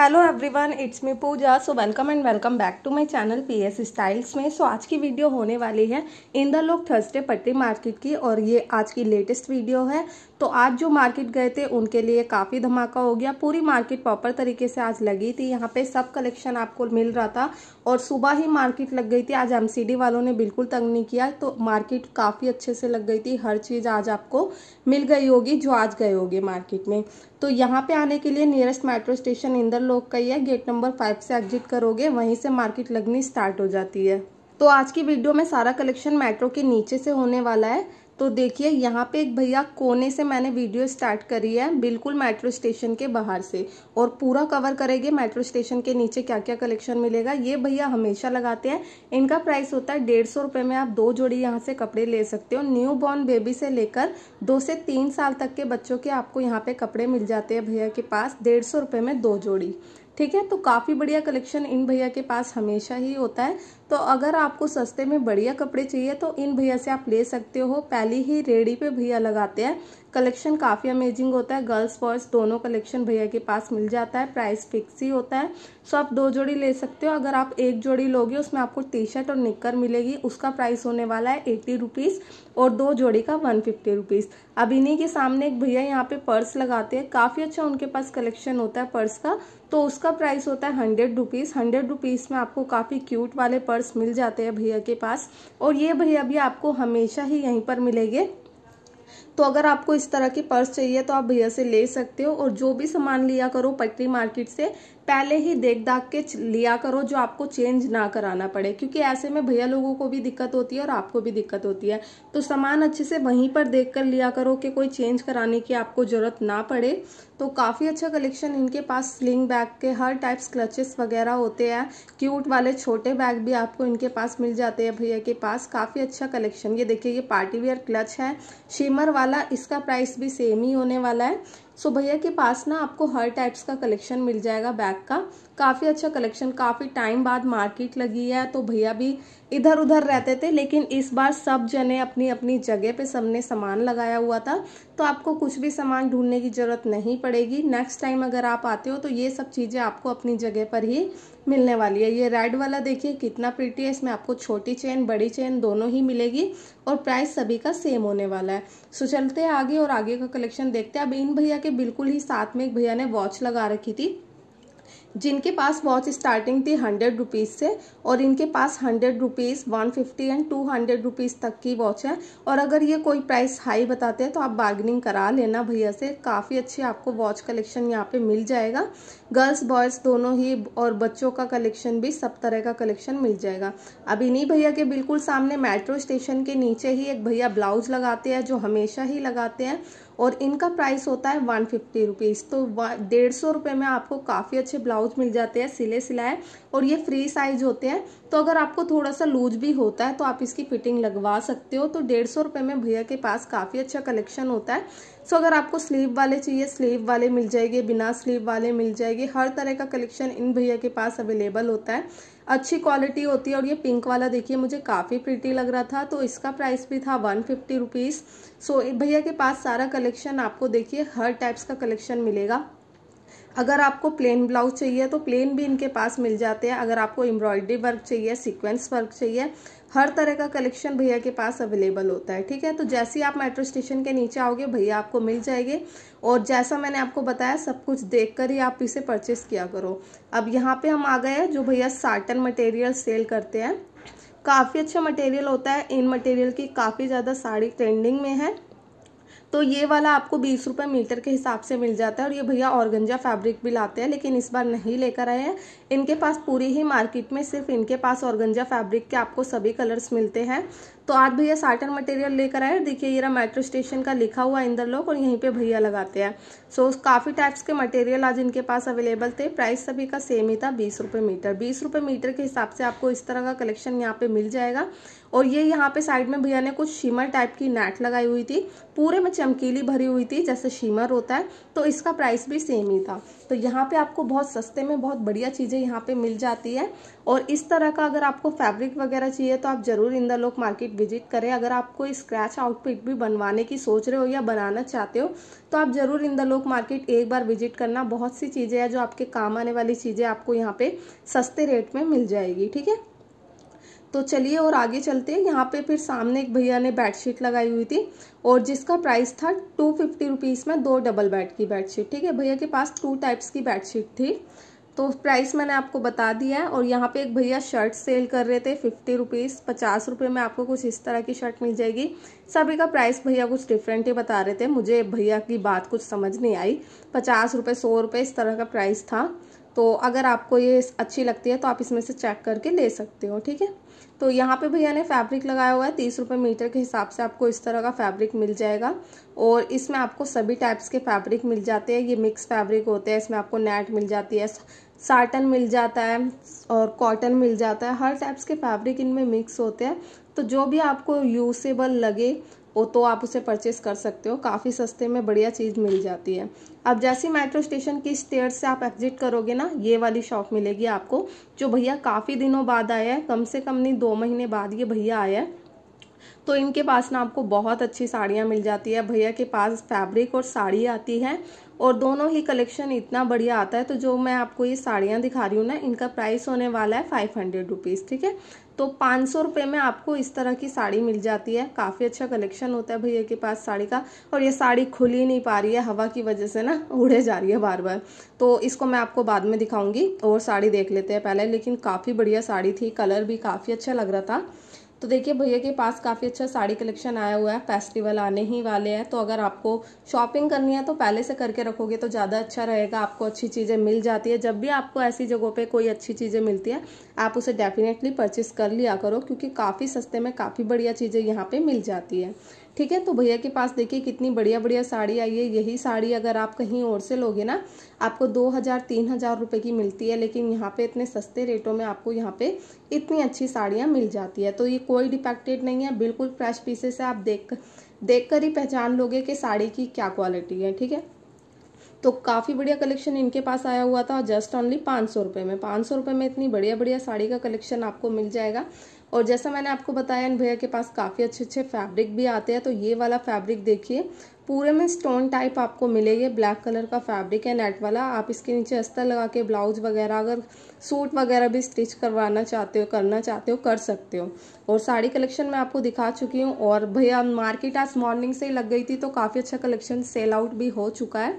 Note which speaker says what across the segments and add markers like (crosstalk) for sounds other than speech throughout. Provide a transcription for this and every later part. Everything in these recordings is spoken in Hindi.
Speaker 1: hello everyone it's me Pooja so welcome and welcome back to my channel PS styles में सो so, आज की वीडियो होने वाली है द लोग थर्सडे पट्टी मार्केट की और ये आज की लेटेस्ट वीडियो है तो आज जो मार्केट गए थे उनके लिए काफ़ी धमाका हो गया पूरी मार्केट प्रॉपर तरीके से आज लगी थी यहाँ पे सब कलेक्शन आपको मिल रहा था और सुबह ही मार्केट लग गई थी आज एम वालों ने बिल्कुल तंग नहीं किया तो मार्केट काफ़ी अच्छे से लग गई थी हर चीज़ आज आपको मिल गई होगी जो आज गए होगी मार्केट में तो यहाँ पे आने के लिए नियरेस्ट मेट्रो स्टेशन इंदर लोक का ही है गेट नंबर फाइव से एग्जिट करोगे वहीं से मार्केट लगनी स्टार्ट हो जाती है तो आज की वीडियो में सारा कलेक्शन मेट्रो के नीचे से होने वाला है तो देखिए यहाँ पे एक भैया कोने से मैंने वीडियो स्टार्ट करी है बिल्कुल मेट्रो स्टेशन के बाहर से और पूरा कवर करेंगे मेट्रो स्टेशन के नीचे क्या क्या कलेक्शन मिलेगा ये भैया हमेशा लगाते हैं इनका प्राइस होता है डेढ़ सौ रुपये में आप दो जोड़ी यहाँ से कपड़े ले सकते हो न्यू बॉर्न बेबी से लेकर दो से तीन साल तक के बच्चों के आपको यहाँ पे कपड़े मिल जाते हैं भैया के पास डेढ़ सौ रुपये में दो जोड़ी ठीक है तो काफ़ी बढ़िया कलेक्शन इन भैया के पास हमेशा ही होता है तो अगर आपको सस्ते में बढ़िया कपड़े चाहिए तो इन भैया से आप ले सकते हो पहले ही रेडी पे भैया लगाते हैं कलेक्शन काफ़ी अमेजिंग होता है गर्ल्स बॉयज़ दोनों कलेक्शन भैया के पास मिल जाता है प्राइस फिक्स ही होता है सो आप दो जोड़ी ले सकते हो अगर आप एक जोड़ी लोगे उसमें आपको टी शर्ट और निक्कर मिलेगी उसका प्राइस होने वाला है एट्टी रुपीज़ और दो जोड़ी का वन फिफ्टी रुपीज़ अब इन्हीं के सामने एक भैया यहाँ पे पर्स लगाते हैं काफ़ी अच्छा उनके पास कलेक्शन होता है पर्स का तो उसका प्राइस होता है हंड्रेड रुपीज़ हंड्रेड रुपीज़ में आपको काफ़ी क्यूट वाले पर्स पर्स मिल जाते हैं भैया के पास और ये भैया भी आपको हमेशा ही यहीं पर मिलेंगे तो अगर आपको इस तरह की पर्स चाहिए तो आप भैया से ले सकते हो और जो भी सामान लिया करो पटरी मार्केट से पहले ही देख दाख के लिया करो जो आपको चेंज ना कराना पड़े क्योंकि ऐसे में भैया लोगों को भी दिक्कत होती है और आपको भी दिक्कत होती है तो सामान अच्छे से वहीं पर देख कर लिया करो कि कोई चेंज कराने की आपको ज़रूरत ना पड़े तो काफ़ी अच्छा कलेक्शन इनके पास स्लिंग बैग के हर टाइप्स क्लचेस वगैरह होते हैं क्यूट वाले छोटे बैग भी आपको इनके पास मिल जाते हैं भैया के पास काफ़ी अच्छा कलेक्शन ये देखिए ये पार्टीवेयर क्लच है शिमर वाला वाला इसका प्राइस भी सेम ही होने वाला है सो भैया के पास ना आपको हर टाइप्स का कलेक्शन मिल जाएगा बैग का काफ़ी अच्छा कलेक्शन काफ़ी टाइम बाद मार्केट लगी है तो भैया भी इधर उधर रहते थे लेकिन इस बार सब जने अपनी अपनी जगह पे सबने सामान लगाया हुआ था तो आपको कुछ भी सामान ढूंढने की ज़रूरत नहीं पड़ेगी नेक्स्ट टाइम अगर आप आते हो तो ये सब चीज़ें आपको अपनी जगह पर ही मिलने वाली है ये रेड वाला देखिए कितना पीटी है इसमें आपको छोटी चेन बड़ी चेन दोनों ही मिलेगी और प्राइस सभी का सेम होने वाला है सो चलते आगे और आगे का कलेक्शन देखते हैं अब इन भैया के के बिल्कुल ही साथ में एक भैया ने वॉच लगा रखी थी जिनके पास वॉच स्टार्टिंग थी हंड्रेड रुपीज़ से और इनके पास hundred rupees one fifty and two hundred rupees तक की वॉच है और अगर ये कोई प्राइस हाई बताते हैं तो आप बार्गनिंग करा लेना भैया से काफ़ी अच्छी आपको वॉच कलेक्शन यहाँ पे मिल जाएगा गर्ल्स बॉयज़ दोनों ही और बच्चों का कलेक्शन भी सब तरह का कलेक्शन मिल जाएगा अब इन्हीं भैया के बिल्कुल सामने मेट्रो स्टेशन के नीचे ही एक भैया ब्लाउज लगाते हैं जो हमेशा ही लगाते हैं और इनका प्राइस होता है वन फिफ्टी रुपीज़ तो डेढ़ सौ रुपये में आपको काफ़ी अच्छे ब्लाउज मिल जाते हैं सिले सिलाए और ये फ्री साइज होते हैं तो अगर आपको थोड़ा सा लूज भी होता है तो आप इसकी फिटिंग लगवा सकते हो तो डेढ़ सौ रुपये में भैया के पास काफ़ी अच्छा कलेक्शन होता है सो अगर आपको स्लीव वाले चाहिए स्लीव वाले मिल जाएंगे बिना स्लीव वाले मिल जाएंगे हर तरह का कलेक्शन इन भैया के पास अवेलेबल होता है अच्छी क्वालिटी होती है और ये पिंक वाला देखिए मुझे काफ़ी प्रिटी लग रहा था तो इसका प्राइस भी था वन फिफ्टी रुपीज़ सो भैया के पास सारा कलेक्शन आपको देखिए हर टाइप्स का कलेक्शन मिलेगा अगर आपको प्लेन ब्लाउज चाहिए तो प्लेन भी इनके पास मिल जाते हैं अगर आपको एम्ब्रॉयडरी वर्क चाहिए सीक्वेंस वर्क चाहिए हर तरह का कलेक्शन भैया के पास अवेलेबल होता है ठीक है तो जैसे ही आप मेट्रो स्टेशन के नीचे आओगे भैया आपको मिल जाएंगे और जैसा मैंने आपको बताया सब कुछ देखकर ही आप इसे परचेस किया करो अब यहाँ पे हम आ गए हैं जो भैया साटन मटेरियल सेल करते हैं काफ़ी अच्छा मटेरियल होता है इन मटेरियल की काफ़ी ज़्यादा साड़ी ट्रेंडिंग में है तो ये वाला आपको बीस रुपये मीटर के हिसाब से मिल जाता है और ये भैया औरगंजा फैब्रिक भी लाते हैं लेकिन इस बार नहीं लेकर आए हैं इनके पास पूरी ही मार्केट में सिर्फ इनके पास औरगंजा फैब्रिक के आपको सभी कलर्स मिलते हैं तो आज भैया साटन मटेरियल लेकर आए देखिए ये रहा मेट्रो स्टेशन का लिखा हुआ इंदर लोग और यहीं पे भैया लगाते हैं सो so, काफ़ी टाइप्स के मटेरियल आज इनके पास अवेलेबल थे प्राइस सभी का सेम ही था बीस रुपये मीटर बीस रुपये मीटर के हिसाब से आपको इस तरह का कलेक्शन यहाँ पे मिल जाएगा और ये यहाँ पे साइड में भैया ने कुछ शिमर टाइप की नेट लगाई हुई थी पूरे में चमकीली भरी हुई थी जैसे शिमर होता है तो इसका प्राइस भी सेम ही था तो यहाँ पे आपको बहुत सस्ते में बहुत बढ़िया चीज़ें यहाँ पे मिल जाती है और इस तरह का अगर आपको फैब्रिक वगैरह चाहिए तो आप ज़रूर इंदर लोक मार्केट विजिट करें अगर आप कोई स्क्रैच आउटफिट भी बनवाने की सोच रहे हो या बनाना चाहते हो तो आप ज़रूर इंदर लोक मार्केट एक बार विजिट करना बहुत सी चीज़ें हैं जो आपके काम आने वाली चीज़ें आपको यहाँ पर सस्ते रेट में मिल जाएगी ठीक है तो चलिए और आगे चलते हैं यहाँ पे फिर सामने एक भैया ने बेडशीट लगाई हुई थी और जिसका प्राइस था टू फिफ्टी रुपीज़ में दो डबल बेड की बेडशीट ठीक है भैया के पास टू टाइप्स की बेडशीट थी तो प्राइस मैंने आपको बता दिया है और यहाँ पे एक भैया शर्ट सेल कर रहे थे फिफ्टी रुपीज़ पचास रुपये में आपको कुछ इस तरह की शर्ट मिल जाएगी सभी का प्राइस भैया कुछ डिफरेंट ही बता रहे थे मुझे भैया की बात कुछ समझ नहीं आई पचास रुपये सौ रुपये इस तरह का प्राइस था तो अगर आपको ये अच्छी लगती है तो आप इसमें से चेक करके ले सकते हो ठीक है तो यहाँ पे भैया ने फैब्रिक लगाया हुआ है तीस रुपये मीटर के हिसाब से आपको इस तरह का फैब्रिक मिल जाएगा और इसमें आपको सभी टाइप्स के फैब्रिक मिल जाते हैं ये मिक्स फैब्रिक होते हैं इसमें आपको नेट मिल जाती है साटन मिल जाता है और कॉटन मिल जाता है हर टाइप्स के फैब्रिक इनमें मिक्स होते हैं तो जो भी आपको यूसेबल लगे वो तो आप उसे परचेस कर सकते हो काफ़ी सस्ते में बढ़िया चीज़ मिल जाती है अब जैसे मेट्रो स्टेशन की स्टेयर से आप एग्जिट करोगे ना ये वाली शॉप मिलेगी आपको जो भैया काफ़ी दिनों बाद आया है कम से कम नहीं दो महीने बाद ये भैया आया है तो इनके पास ना आपको बहुत अच्छी साड़ियाँ मिल जाती है भैया के पास फैब्रिक और साड़ी आती है और दोनों ही कलेक्शन इतना बढ़िया आता है तो जो मैं आपको ये साड़ियाँ दिखा रही हूँ ना इनका प्राइस होने वाला है फाइव हंड्रेड रुपीज़ ठीक है तो पाँच सौ रुपये में आपको इस तरह की साड़ी मिल जाती है काफ़ी अच्छा कलेक्शन होता है भैया के पास साड़ी का और ये साड़ी खुल ही नहीं पा रही है हवा की वजह से ना उड़े जा रही है बार बार तो इसको मैं आपको बाद में दिखाऊंगी और साड़ी देख लेते हैं पहले लेकिन काफ़ी बढ़िया साड़ी थी कलर भी काफ़ी अच्छा लग रहा था तो देखिए भैया के पास काफ़ी अच्छा साड़ी कलेक्शन आया हुआ है फेस्टिवल आने ही वाले हैं तो अगर आपको शॉपिंग करनी है तो पहले से करके रखोगे तो ज़्यादा अच्छा रहेगा आपको अच्छी चीज़ें मिल जाती है जब भी आपको ऐसी जगहों पे कोई अच्छी चीज़ें मिलती है आप उसे डेफिनेटली परचेस कर लिया करो क्योंकि काफ़ी सस्ते में काफ़ी बढ़िया चीज़ें यहाँ पर मिल जाती है ठीक है तो भैया के पास देखिए कितनी बढ़िया बढ़िया साड़ी आई है यही साड़ी अगर आप कहीं और से लोगे ना आपको दो हज़ार तीन हज़ार रुपये की मिलती है लेकिन यहाँ पे इतने सस्ते रेटों में आपको यहाँ पे इतनी अच्छी साड़ियाँ मिल जाती है तो ये कोई डिफेक्टेड नहीं है बिल्कुल फ्रेश पीसेस है आप देख देख कर ही पहचान लोगे कि साड़ी की क्या क्वालिटी है ठीक है तो काफ़ी बढ़िया कलेक्शन इनके पास आया हुआ था जस्ट ओनली पाँच सौ रुपये में पाँच सौ रुपये में इतनी बढ़िया बढ़िया साड़ी का कलेक्शन आपको मिल जाएगा और जैसा मैंने आपको बताया इन भैया के पास काफ़ी अच्छे अच्छे फैब्रिक भी आते हैं तो ये वाला फैब्रिक देखिए पूरे में स्टोन टाइप आपको मिलेगी ब्लैक कलर का फैब्रिक है नेट वाला आप इसके नीचे अस्तर लगा के ब्लाउज वगैरह अगर सूट वगैरह भी स्टिच करवाना चाहते हो करना चाहते हो कर सकते हो और साड़ी कलेक्शन मैं आपको दिखा चुकी हूँ और भैया मार्केट आज मॉर्निंग से ही लग गई थी तो काफ़ी अच्छा कलेक्शन सेल आउट भी हो चुका है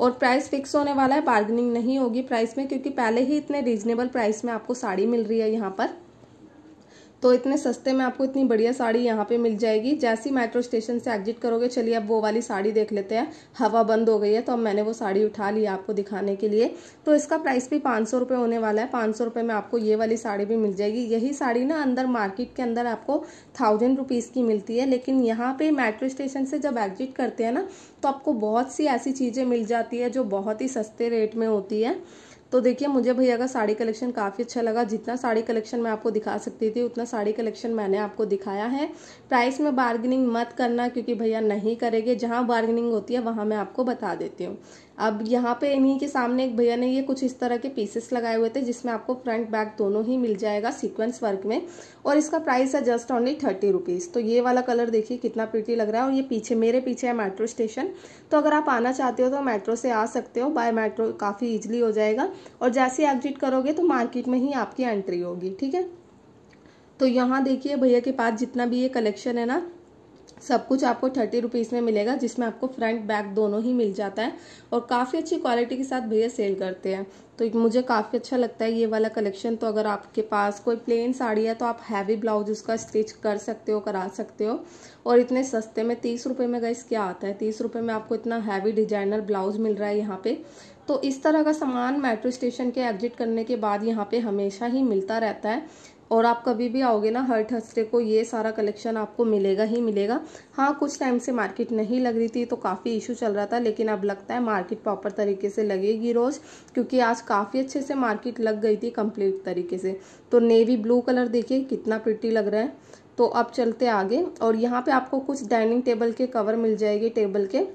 Speaker 1: और प्राइस फिक्स होने वाला है बार्गनिंग नहीं होगी प्राइस में क्योंकि पहले ही इतने रीजनेबल प्राइस में आपको साड़ी मिल रही है यहाँ पर तो इतने सस्ते में आपको इतनी बढ़िया साड़ी यहाँ पे मिल जाएगी जैसी मेट्रो स्टेशन से एग्जिट करोगे चलिए अब वो वाली साड़ी देख लेते हैं हवा बंद हो गई है तो अब मैंने वो साड़ी उठा ली आपको दिखाने के लिए तो इसका प्राइस भी पाँच सौ होने वाला है पाँच सौ में आपको ये वाली साड़ी भी मिल जाएगी यही साड़ी ना अंदर मार्केट के अंदर आपको थाउजेंड रुपीज़ की मिलती है लेकिन यहाँ पर मेट्रो स्टेशन से जब एग्जिट करते हैं ना तो आपको बहुत सी ऐसी चीज़ें मिल जाती है जो बहुत ही सस्ते रेट में होती है तो देखिए मुझे भैया का साड़ी कलेक्शन काफ़ी अच्छा लगा जितना साड़ी कलेक्शन मैं आपको दिखा सकती थी उतना साड़ी कलेक्शन मैंने आपको दिखाया है प्राइस में बार्गेनिंग मत करना क्योंकि भैया नहीं करेंगे जहाँ बार्गेनिंग होती है वहाँ मैं आपको बता देती हूँ अब यहाँ पे इन्हीं के सामने एक भैया ने ये कुछ इस तरह के पीसेस लगाए हुए थे जिसमें आपको फ्रंट बैक दोनों ही मिल जाएगा सीक्वेंस वर्क में और इसका प्राइस है जस्ट ओनली थर्टी रुपीज़ तो ये वाला कलर देखिए कितना पीटी लग रहा है और ये पीछे मेरे पीछे है मेट्रो स्टेशन तो अगर आप आना चाहते हो तो मेट्रो से आ सकते हो बाय मेट्रो काफ़ी ईजिली हो जाएगा और जैसे एग्जिट करोगे तो मार्केट में ही आपकी एंट्री होगी ठीक है तो यहाँ देखिए भैया के पास जितना भी ये कलेक्शन है ना सब कुछ आपको थर्टी रुपीज़ में मिलेगा जिसमें आपको फ्रंट बैक दोनों ही मिल जाता है और काफ़ी अच्छी क्वालिटी के साथ भैया सेल करते हैं तो मुझे काफ़ी अच्छा लगता है ये वाला कलेक्शन तो अगर आपके पास कोई प्लेन साड़ी है तो आप हैवी ब्लाउज उसका स्टिच कर सकते हो करा सकते हो और इतने सस्ते में तीस रुपये में गैस क्या आता है तीस रुपये में आपको इतना हैवी डिजाइनर ब्लाउज मिल रहा है यहाँ पे तो इस तरह का सामान मेट्रो स्टेशन के एग्जिट करने के बाद यहाँ पे हमेशा ही मिलता रहता है और आप कभी भी आओगे ना हर थर्सडे को ये सारा कलेक्शन आपको मिलेगा ही मिलेगा हाँ कुछ टाइम से मार्केट नहीं लग रही थी तो काफ़ी इशू चल रहा था लेकिन अब लगता है मार्केट प्रॉपर तरीके से लगेगी रोज़ क्योंकि आज काफ़ी अच्छे से मार्केट लग गई थी कंप्लीट तरीके से तो नेवी ब्लू कलर देखिए कितना पिटी लग रहा है तो अब चलते आगे और यहाँ पे आपको कुछ डाइनिंग टेबल के कवर मिल जाएंगे टेबल के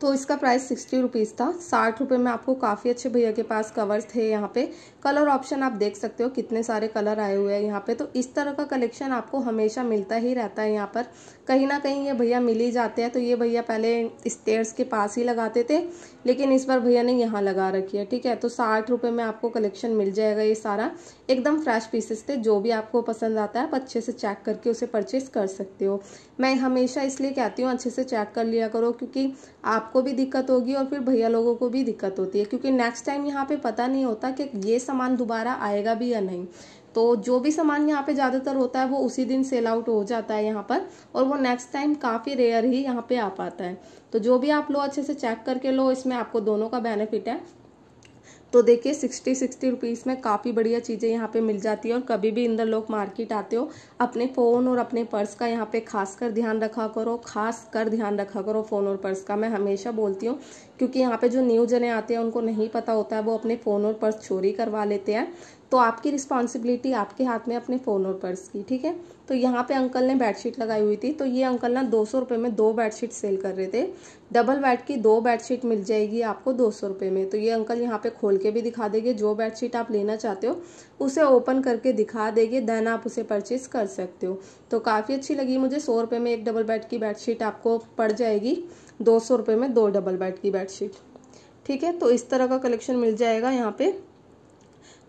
Speaker 1: तो इसका प्राइस सिक्सटी रुपीज़ था साठ रुपये में आपको काफ़ी अच्छे भैया के पास कवर्स थे यहाँ पे कलर ऑप्शन आप देख सकते हो कितने सारे कलर आए हुए हैं यहाँ पे तो इस तरह का कलेक्शन आपको हमेशा मिलता ही रहता है यहाँ पर कहीं ना कहीं ये भैया मिल ही जाते हैं तो ये भैया पहले स्टेयर्स के पास ही लगाते थे लेकिन इस बार भैया ने यहाँ लगा रखी है ठीक है तो साठ रुपये में आपको कलेक्शन मिल जाएगा ये सारा एकदम फ्रेश पीसेस थे जो भी आपको पसंद आता है आप अच्छे से चेक करके उसे परचेस कर सकते हो मैं हमेशा इसलिए कहती हूँ अच्छे से चेक कर लिया करो क्योंकि आप आपको भी दिक्कत होगी और फिर भैया लोगों को भी दिक्कत होती है क्योंकि नेक्स्ट टाइम यहाँ पे पता नहीं होता कि ये सामान दोबारा आएगा भी या नहीं तो जो भी सामान यहाँ पे ज़्यादातर होता है वो उसी दिन सेल आउट हो जाता है यहाँ पर और वो नेक्स्ट टाइम काफ़ी रेयर ही यहाँ पे आ पाता है तो जो भी आप लो अच्छे से चेक करके लो इसमें आपको दोनों का बेनिफिट है तो देखिए सिक्सटी सिक्सटी रुपीज़ में काफ़ी बढ़िया चीज़ें यहाँ पे मिल जाती है और कभी भी इंदर लोग मार्केट आते हो अपने फ़ोन और अपने पर्स का यहाँ पे खास कर ध्यान रखा करो खास कर ध्यान रखा करो फ़ोन और पर्स का मैं हमेशा बोलती हूँ क्योंकि यहाँ पे जो न्यू जने आते हैं उनको नहीं पता होता है वो अपने फ़ोन और पर्स चोरी करवा लेते हैं तो आपकी रिस्पॉन्सिबिलिटी आपके हाथ में अपने फ़ोन और पर्स की ठीक है तो यहाँ पे अंकल ने बेडशीट लगाई हुई थी तो ये अंकल ना दो सौ रुपये में दो बेडशीट सेल कर रहे थे डबल बेड की दो बेडशीट मिल जाएगी आपको दो सौ रुपये में तो ये अंकल यहाँ पे खोल के भी दिखा देंगे जो बेडशीट आप लेना चाहते हो उसे ओपन करके दिखा देंगे देन आप उसे परचेज़ कर सकते हो तो काफ़ी अच्छी लगी मुझे सौ रुपये में एक डबल बेड की बेडशीट आपको पड़ जाएगी दो सौ रुपये में दो डबल बेड की बेडशीट ठीक है तो इस तरह का कलेक्शन मिल जाएगा यहाँ पर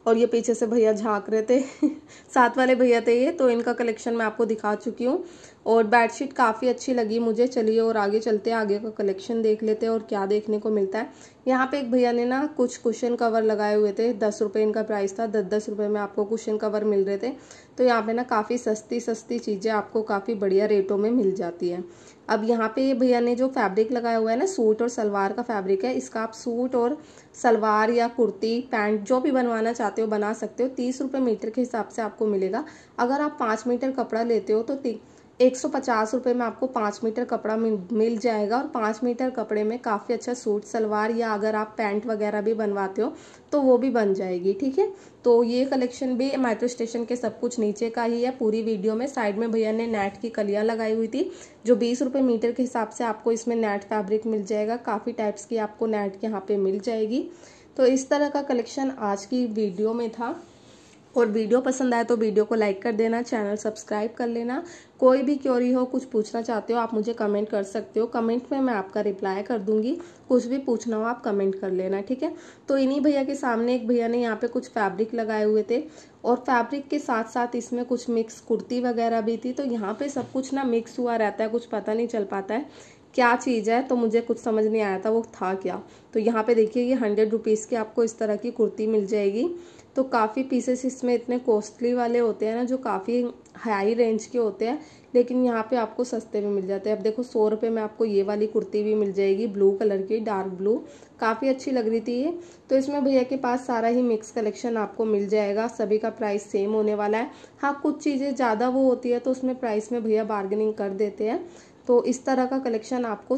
Speaker 1: और ये पीछे से भैया झांक रहे थे (laughs) साथ वाले भैया थे ये तो इनका कलेक्शन मैं आपको दिखा चुकी हूँ और बेडशीट काफ़ी अच्छी लगी मुझे चलिए और आगे चलते हैं आगे का कलेक्शन देख लेते हैं और क्या देखने को मिलता है यहाँ पे एक भैया ने ना कुछ कुशन कवर लगाए हुए थे दस रुपये इनका प्राइस था दस दस रुपये में आपको कुशन कवर मिल रहे थे तो यहाँ पर ना काफ़ी सस्ती सस्ती चीज़ें आपको काफ़ी बढ़िया रेटों में मिल जाती है अब यहाँ पे भैया ने जो फैब्रिक लगाया हुआ है ना सूट और सलवार का फैब्रिक है इसका आप सूट और सलवार या कुर्ती पैंट जो भी बनवाना चाहते हो बना सकते हो तीस रुपये मीटर के हिसाब से आपको मिलेगा अगर आप पाँच मीटर कपड़ा लेते हो तो एक सौ पचास रुपये में आपको पाँच मीटर कपड़ा मिल जाएगा और पाँच मीटर कपड़े में काफ़ी अच्छा सूट सलवार या अगर आप पैंट वगैरह भी बनवाते हो तो वो भी बन जाएगी ठीक है तो ये कलेक्शन भी मेट्रो स्टेशन के सब कुछ नीचे का ही है पूरी वीडियो में साइड में भैया ने नेट की कलियाँ लगाई हुई थी जो बीस रुपये मीटर के हिसाब से आपको इसमें नेट फैब्रिक मिल जाएगा काफ़ी टाइप्स की आपको नेट यहाँ पर मिल जाएगी तो इस तरह का कलेक्शन आज की वीडियो में था और वीडियो पसंद आए तो वीडियो को लाइक कर देना चैनल सब्सक्राइब कर लेना कोई भी क्योरी हो कुछ पूछना चाहते हो आप मुझे कमेंट कर सकते हो कमेंट में मैं आपका रिप्लाई कर दूंगी कुछ भी पूछना हो आप कमेंट कर लेना ठीक है तो इन्हीं भैया के सामने एक भैया ने यहाँ पे कुछ फैब्रिक लगाए हुए थे और फैब्रिक के साथ साथ इसमें कुछ मिक्स कुर्ती वगैरह भी थी तो यहाँ पर सब कुछ ना मिक्स हुआ रहता है कुछ पता नहीं चल पाता है क्या चीज़ है तो मुझे कुछ समझ नहीं आया था वो था क्या तो यहाँ पर देखिए ये हंड्रेड रुपीज़ की आपको इस तरह की कुर्ती मिल जाएगी तो काफ़ी पीसेस इसमें इतने कॉस्टली वाले होते हैं ना जो काफ़ी हाई रेंज के होते हैं लेकिन यहाँ पे आपको सस्ते में मिल जाते हैं अब देखो सौ रुपये में आपको ये वाली कुर्ती भी मिल जाएगी ब्लू कलर की डार्क ब्लू काफ़ी अच्छी लग रही थी ये तो इसमें भैया के पास सारा ही मिक्स कलेक्शन आपको मिल जाएगा सभी का प्राइस सेम होने वाला है हाँ कुछ चीज़ें ज़्यादा वो होती है तो उसमें प्राइस में भैया बार्गेनिंग कर देते हैं तो इस तरह का कलेक्शन आपको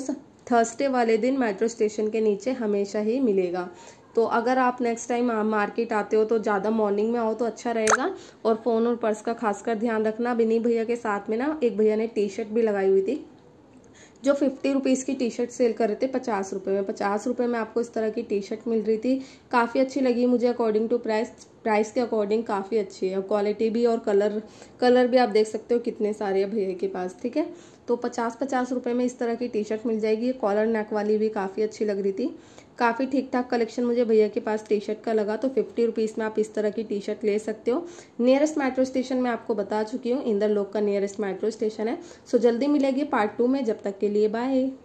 Speaker 1: थर्सडे वाले दिन मेट्रो स्टेशन के नीचे हमेशा ही मिलेगा तो अगर आप नेक्स्ट टाइम मार्केट आते हो तो ज़्यादा मॉर्निंग में आओ तो अच्छा रहेगा और फ़ोन और पर्स का खासकर ध्यान रखना बिनी भैया के साथ में ना एक भैया ने टी शर्ट भी लगाई हुई थी जो फिफ्टी रुपीज़ की टी शर्ट सेल कर रहे थे पचास रुपये में पचास रुपये में आपको इस तरह की टी शर्ट मिल रही थी काफ़ी अच्छी लगी मुझे अकॉर्डिंग टू प्राइस प्राइस के अकॉर्डिंग काफ़ी अच्छी है क्वालिटी भी और कलर कलर भी आप देख सकते हो कितने सारे हैं भैया के पास ठीक है तो पचास पचास रुपये में इस तरह की टी शर्ट मिल जाएगी कॉलर नेक वाली भी काफ़ी अच्छी लग रही थी काफ़ी ठीक ठाक कलेक्शन मुझे भैया के पास टी शर्ट का लगा तो फिफ्टी रुपीज़ में आप इस तरह की टी शर्ट ले सकते हो नियरेस्ट मेट्रो स्टेशन मैं आपको बता चुकी हूँ इंदर लोक का नियरेस्ट मेट्रो स्टेशन है सो जल्दी मिलेगी पार्ट टू में जब तक के लिए बाय